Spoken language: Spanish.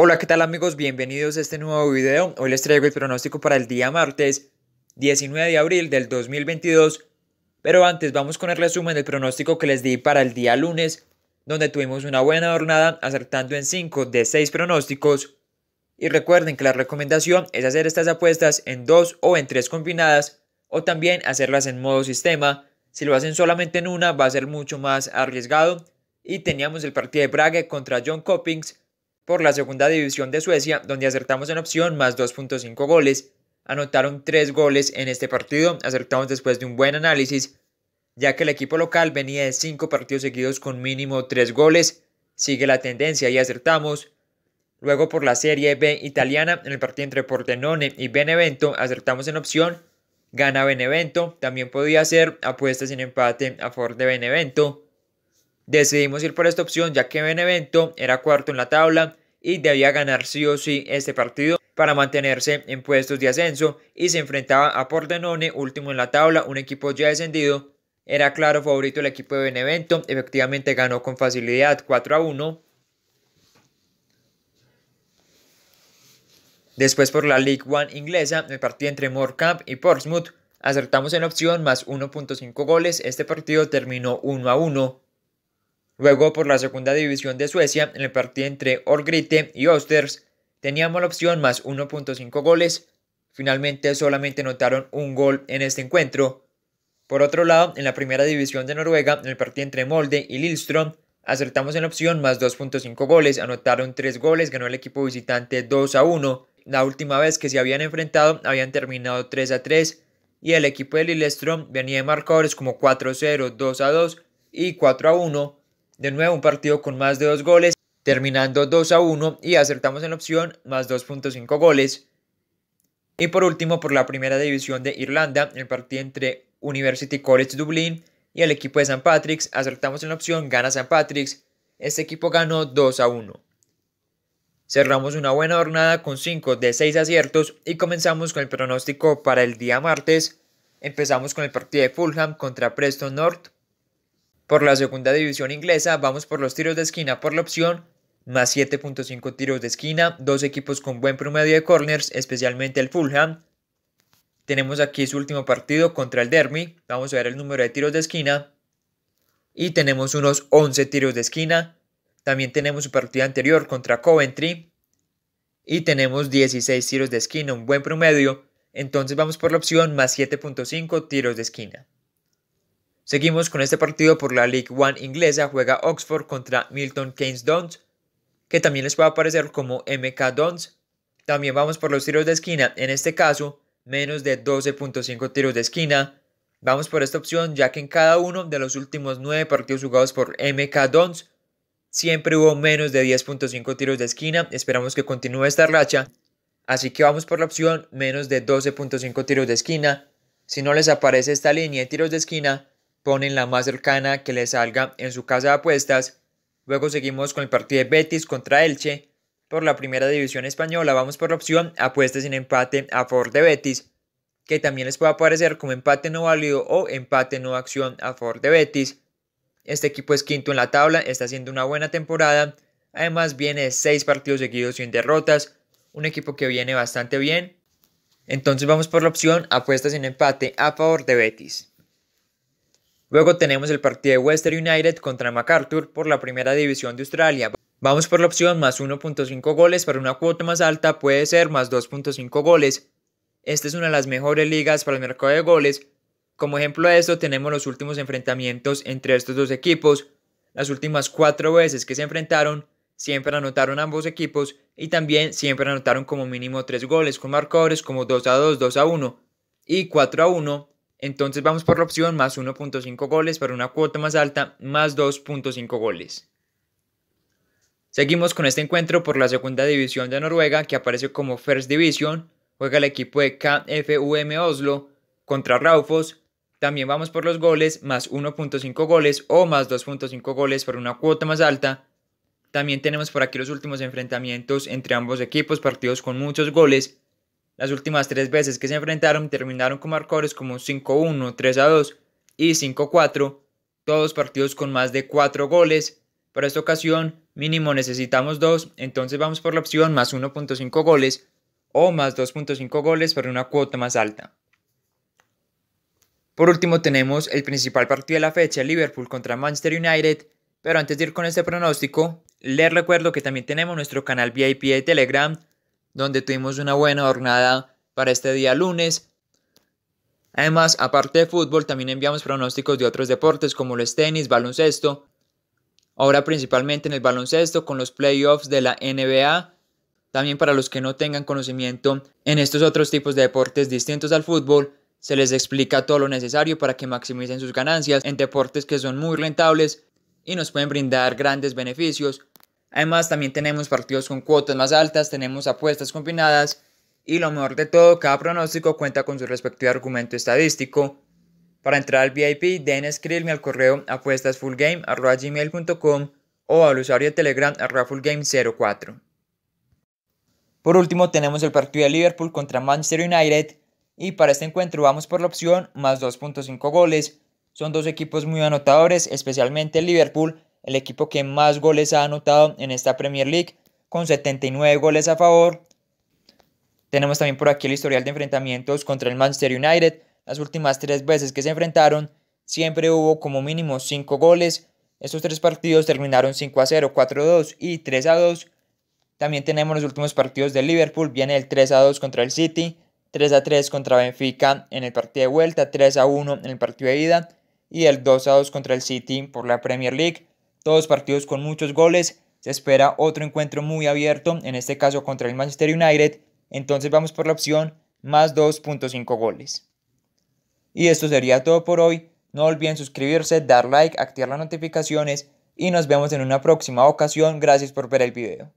Hola, ¿qué tal amigos? Bienvenidos a este nuevo video. Hoy les traigo el pronóstico para el día martes 19 de abril del 2022. Pero antes vamos con el resumen del pronóstico que les di para el día lunes, donde tuvimos una buena jornada acertando en 5 de 6 pronósticos. Y recuerden que la recomendación es hacer estas apuestas en 2 o en 3 combinadas o también hacerlas en modo sistema. Si lo hacen solamente en una va a ser mucho más arriesgado. Y teníamos el partido de Brague contra John Coppings por la segunda división de Suecia, donde acertamos en opción más 2.5 goles. Anotaron 3 goles en este partido, acertamos después de un buen análisis, ya que el equipo local venía de 5 partidos seguidos con mínimo 3 goles. Sigue la tendencia y acertamos. Luego por la Serie B italiana, en el partido entre Portenone y Benevento, acertamos en opción. Gana Benevento, también podía ser apuesta sin empate a favor de Benevento. Decidimos ir por esta opción ya que Benevento era cuarto en la tabla y debía ganar sí o sí este partido para mantenerse en puestos de ascenso y se enfrentaba a Pordenone, último en la tabla, un equipo ya descendido. Era claro favorito el equipo de Benevento, efectivamente ganó con facilidad 4 a 1. Después por la League One inglesa, el partido entre Morecambe y Portsmouth, acertamos en opción más 1.5 goles, este partido terminó 1 a 1. Luego, por la segunda división de Suecia, en el partido entre Orgrite y Osters, teníamos la opción más 1.5 goles. Finalmente solamente anotaron un gol en este encuentro. Por otro lado, en la primera división de Noruega, en el partido entre Molde y Lillstrom, acertamos en la opción más 2.5 goles, anotaron 3 goles, ganó el equipo visitante 2 a 1. La última vez que se habían enfrentado habían terminado 3 a 3 y el equipo de Lillström venía de marcadores como 4-0, 2 a 2 y 4 a 1 de nuevo un partido con más de dos goles, terminando 2 a 1 y acertamos en la opción más 2.5 goles. Y por último, por la primera división de Irlanda, el partido entre University College Dublín y el equipo de St. Patrick's, acertamos en la opción gana St. Patrick's. Este equipo ganó 2 a 1. Cerramos una buena jornada con 5 de 6 aciertos y comenzamos con el pronóstico para el día martes. Empezamos con el partido de Fulham contra Preston North por la segunda división inglesa vamos por los tiros de esquina por la opción, más 7.5 tiros de esquina, dos equipos con buen promedio de corners, especialmente el Fulham. Tenemos aquí su último partido contra el Derby, vamos a ver el número de tiros de esquina. Y tenemos unos 11 tiros de esquina. También tenemos su partido anterior contra Coventry. Y tenemos 16 tiros de esquina, un buen promedio. Entonces vamos por la opción más 7.5 tiros de esquina. Seguimos con este partido por la League One inglesa. Juega Oxford contra Milton Keynes Dons, que también les puede aparecer como MK Dons. También vamos por los tiros de esquina. En este caso, menos de 12.5 tiros de esquina. Vamos por esta opción, ya que en cada uno de los últimos 9 partidos jugados por MK Dons, siempre hubo menos de 10.5 tiros de esquina. Esperamos que continúe esta racha. Así que vamos por la opción menos de 12.5 tiros de esquina. Si no les aparece esta línea de tiros de esquina, ponen la más cercana que le salga en su casa de apuestas. Luego seguimos con el partido de Betis contra Elche. Por la primera división española vamos por la opción apuestas sin empate a favor de Betis, que también les puede aparecer como empate no válido o empate no acción a favor de Betis. Este equipo es quinto en la tabla, está haciendo una buena temporada. Además viene seis partidos seguidos sin derrotas, un equipo que viene bastante bien. Entonces vamos por la opción apuestas sin empate a favor de Betis. Luego tenemos el partido de Western United contra MacArthur por la primera división de Australia. Vamos por la opción más 1.5 goles, para una cuota más alta puede ser más 2.5 goles. Esta es una de las mejores ligas para el mercado de goles. Como ejemplo de esto tenemos los últimos enfrentamientos entre estos dos equipos. Las últimas cuatro veces que se enfrentaron, siempre anotaron ambos equipos y también siempre anotaron como mínimo tres goles con marcadores como 2 a 2, 2 a 1 y 4 a 1 entonces vamos por la opción más 1.5 goles para una cuota más alta, más 2.5 goles. Seguimos con este encuentro por la segunda división de Noruega que aparece como First Division. Juega el equipo de KFUM Oslo contra Raufos. También vamos por los goles, más 1.5 goles o más 2.5 goles para una cuota más alta. También tenemos por aquí los últimos enfrentamientos entre ambos equipos, partidos con muchos goles. Las últimas tres veces que se enfrentaron terminaron con marcadores como 5-1, 3-2 y 5-4, todos partidos con más de 4 goles. Para esta ocasión mínimo necesitamos 2, entonces vamos por la opción más 1.5 goles o más 2.5 goles para una cuota más alta. Por último tenemos el principal partido de la fecha, Liverpool contra Manchester United, pero antes de ir con este pronóstico, les recuerdo que también tenemos nuestro canal VIP de Telegram, donde tuvimos una buena jornada para este día lunes. Además, aparte de fútbol, también enviamos pronósticos de otros deportes como los tenis, baloncesto. Ahora principalmente en el baloncesto con los playoffs de la NBA. También para los que no tengan conocimiento en estos otros tipos de deportes distintos al fútbol, se les explica todo lo necesario para que maximicen sus ganancias en deportes que son muy rentables y nos pueden brindar grandes beneficios Además, también tenemos partidos con cuotas más altas, tenemos apuestas combinadas y lo mejor de todo, cada pronóstico cuenta con su respectivo argumento estadístico. Para entrar al VIP, a escribirme al correo apuestasfullgame.com o al usuario de Telegram fullgame04. Por último, tenemos el partido de Liverpool contra Manchester United y para este encuentro vamos por la opción más 2.5 goles. Son dos equipos muy anotadores, especialmente el Liverpool, el equipo que más goles ha anotado en esta Premier League, con 79 goles a favor. Tenemos también por aquí el historial de enfrentamientos contra el Manchester United. Las últimas tres veces que se enfrentaron, siempre hubo como mínimo cinco goles. Estos tres partidos terminaron 5 a 0, 4 a 2 y 3 a 2. También tenemos los últimos partidos de Liverpool. Viene el 3 a 2 contra el City, 3 a 3 contra Benfica en el partido de vuelta, 3 a 1 en el partido de ida y el 2 a 2 contra el City por la Premier League todos partidos con muchos goles. Se espera otro encuentro muy abierto, en este caso contra el Manchester United. Entonces vamos por la opción más 2.5 goles. Y esto sería todo por hoy. No olviden suscribirse, dar like, activar las notificaciones y nos vemos en una próxima ocasión. Gracias por ver el video.